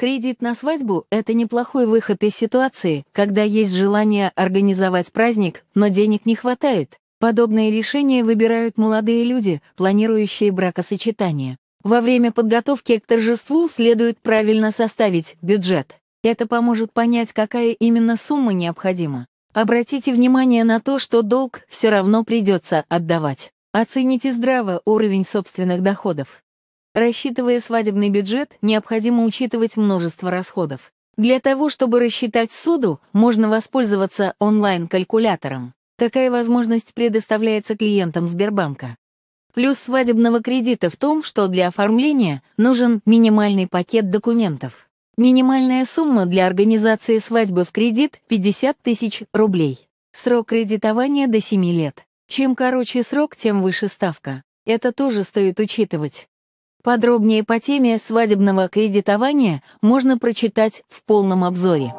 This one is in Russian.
Кредит на свадьбу – это неплохой выход из ситуации, когда есть желание организовать праздник, но денег не хватает. Подобные решения выбирают молодые люди, планирующие бракосочетание. Во время подготовки к торжеству следует правильно составить бюджет. Это поможет понять, какая именно сумма необходима. Обратите внимание на то, что долг все равно придется отдавать. Оцените здраво уровень собственных доходов. Рассчитывая свадебный бюджет, необходимо учитывать множество расходов. Для того, чтобы рассчитать суду, можно воспользоваться онлайн-калькулятором. Такая возможность предоставляется клиентам Сбербанка. Плюс свадебного кредита в том, что для оформления нужен минимальный пакет документов. Минимальная сумма для организации свадьбы в кредит – 50 тысяч рублей. Срок кредитования до 7 лет. Чем короче срок, тем выше ставка. Это тоже стоит учитывать. Подробнее по теме свадебного кредитования можно прочитать в полном обзоре.